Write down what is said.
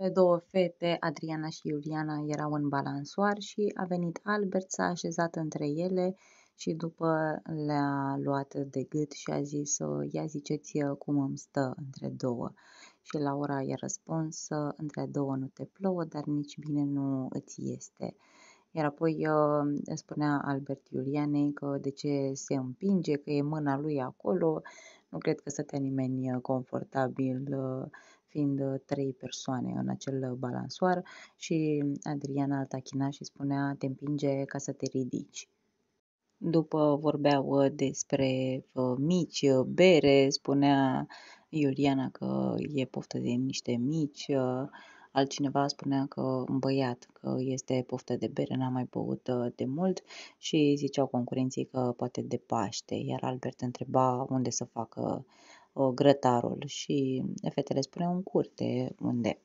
Cele două fete, Adriana și Iuliana, erau în balansoar și a venit Albert, s-a așezat între ele și după le-a luat de gât și a zis, ia ziceți uh, cum îmi stă între două. Și Laura i-a răspuns, uh, între două nu te plouă, dar nici bine nu îți este. Iar apoi uh, spunea Albert Iulianei că de ce se împinge, că e mâna lui acolo, nu cred că stătea nimeni confortabil fiind uh, trei persoane în acel uh, balansoar și Adriana Altachina și spunea te împinge ca să te ridici. După vorbeau uh, despre mici, bere, spunea Iuliana că e poftă de niște mici, altcineva spunea că un băiat că este poftă de bere, n-a mai băut de mult și ziceau concurenții că poate de Paște, iar Albert întreba unde să facă grătarul și fetele spuneau în curte unde